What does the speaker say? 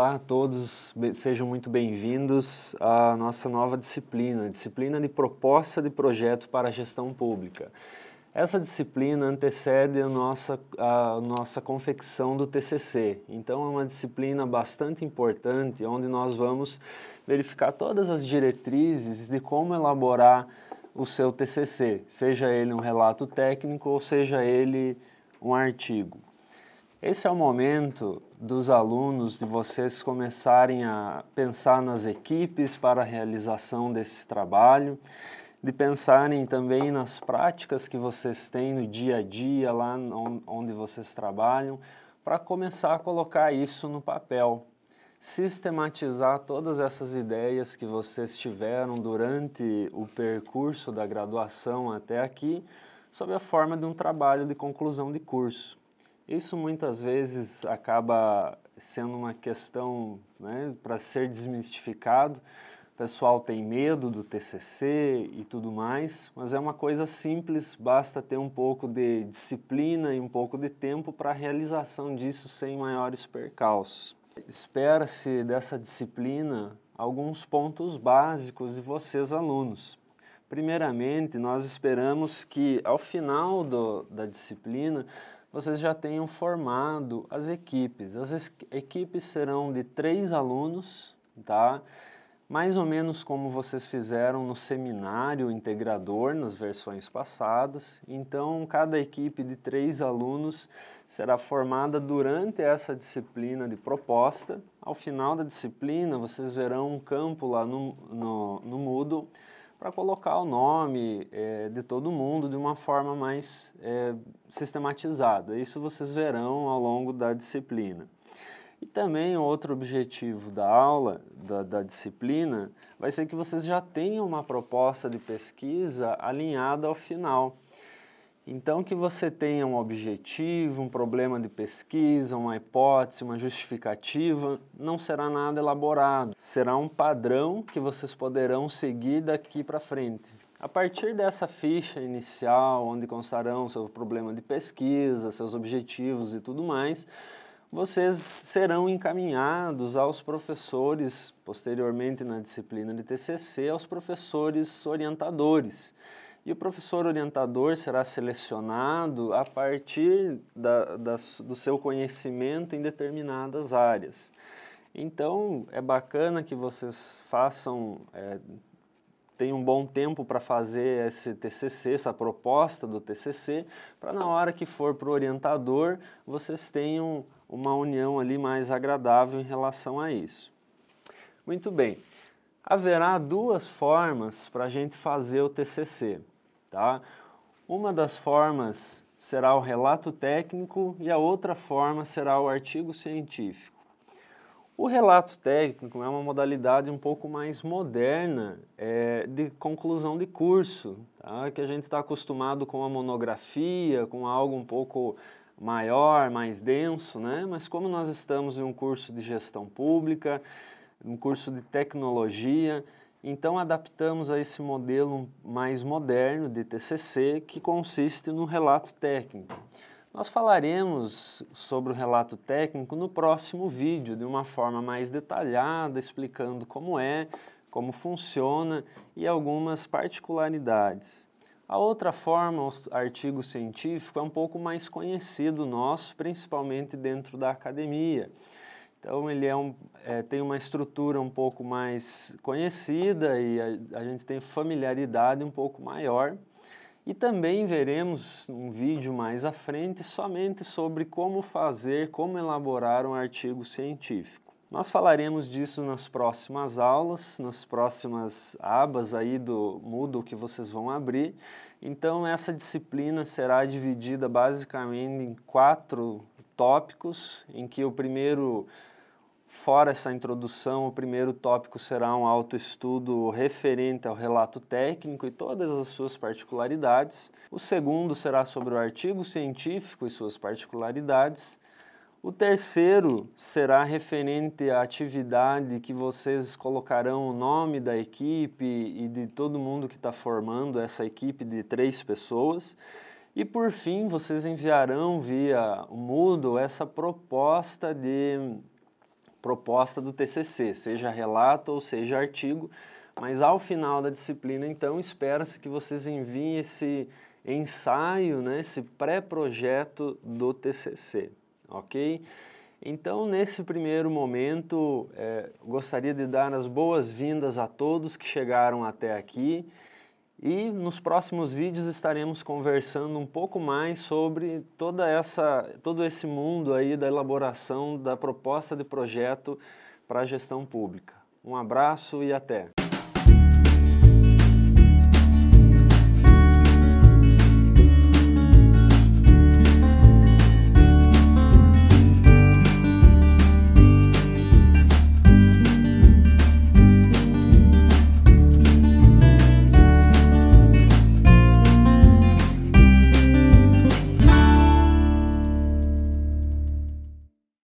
Olá todos, sejam muito bem-vindos à nossa nova disciplina, disciplina de proposta de projeto para a gestão pública. Essa disciplina antecede a nossa, a nossa confecção do TCC, então é uma disciplina bastante importante, onde nós vamos verificar todas as diretrizes de como elaborar o seu TCC, seja ele um relato técnico ou seja ele um artigo. Esse é o momento dos alunos, de vocês começarem a pensar nas equipes para a realização desse trabalho, de pensarem também nas práticas que vocês têm no dia a dia, lá onde vocês trabalham, para começar a colocar isso no papel. Sistematizar todas essas ideias que vocês tiveram durante o percurso da graduação até aqui, sob a forma de um trabalho de conclusão de curso. Isso muitas vezes acaba sendo uma questão né, para ser desmistificado. O pessoal tem medo do TCC e tudo mais, mas é uma coisa simples, basta ter um pouco de disciplina e um pouco de tempo para a realização disso sem maiores percalços. Espera-se dessa disciplina alguns pontos básicos de vocês, alunos. Primeiramente, nós esperamos que ao final do, da disciplina vocês já tenham formado as equipes. As equipes serão de três alunos, tá? Mais ou menos como vocês fizeram no seminário integrador nas versões passadas. Então, cada equipe de três alunos será formada durante essa disciplina de proposta. Ao final da disciplina, vocês verão um campo lá no, no, no Moodle para colocar o nome é, de todo mundo de uma forma mais é, sistematizada. Isso vocês verão ao longo da disciplina. E também outro objetivo da aula, da, da, disciplina, vai ser que vocês já tenham uma proposta de pesquisa alinhada ao final. Então, que você tenha um objetivo, um problema de pesquisa, uma hipótese, uma justificativa, não será nada elaborado. Será um padrão que vocês poderão seguir daqui para frente. A partir dessa ficha inicial, onde constarão seu problema de pesquisa, seus objetivos e tudo mais, vocês serão encaminhados aos professores, posteriormente na disciplina de TCC, aos professores orientadores. E o professor orientador será selecionado a partir da, da, do seu conhecimento em determinadas áreas. Então, é bacana que vocês façam, é, tenham um bom tempo para fazer esse TCC, essa proposta do TCC, para na hora que for para o orientador, vocês tenham uma união ali mais agradável em relação a isso. Muito bem, haverá duas formas para a gente fazer o TCC. Tá? Uma das formas será o relato técnico e a outra forma será o artigo científico. O relato técnico é uma modalidade um pouco mais moderna é, de conclusão de curso, tá? que a gente está acostumado com a monografia, com algo um pouco maior, mais denso, né? mas como nós estamos em um curso de gestão pública, um curso de tecnologia, então adaptamos a esse modelo mais moderno de TCC, que consiste no relato técnico. Nós falaremos sobre o relato técnico no próximo vídeo, de uma forma mais detalhada, explicando como é, como funciona e algumas particularidades. A outra forma, o artigo científico, é um pouco mais conhecido nosso, principalmente dentro da academia. Então ele é um, é, tem uma estrutura um pouco mais conhecida e a, a, gente tem familiaridade um pouco maior. E também veremos um vídeo mais à frente somente sobre como fazer, como elaborar um artigo científico. Nós falaremos disso nas próximas aulas, nas próximas abas aí do Moodle que vocês vão abrir. Então essa disciplina será dividida basicamente em quatro tópicos, em que o primeiro Fora essa introdução, o primeiro tópico será um autoestudo referente ao relato técnico e todas as suas particularidades. O segundo será sobre o artigo científico e suas particularidades. O terceiro será referente à atividade que vocês colocarão o nome da equipe e de todo mundo que está formando essa equipe de três pessoas. E por fim, vocês enviarão via o Moodle essa proposta de proposta do TCC, seja relato ou seja artigo, mas ao final da disciplina, então, espera-se que vocês enviem esse ensaio, né, esse pré-projeto do TCC, ok? Então, nesse primeiro momento, é, gostaria de dar as boas-vindas a todos que chegaram até aqui. E nos próximos vídeos estaremos conversando um pouco mais sobre toda essa, todo esse mundo aí da elaboração da proposta de projeto para a gestão pública. Um abraço e até!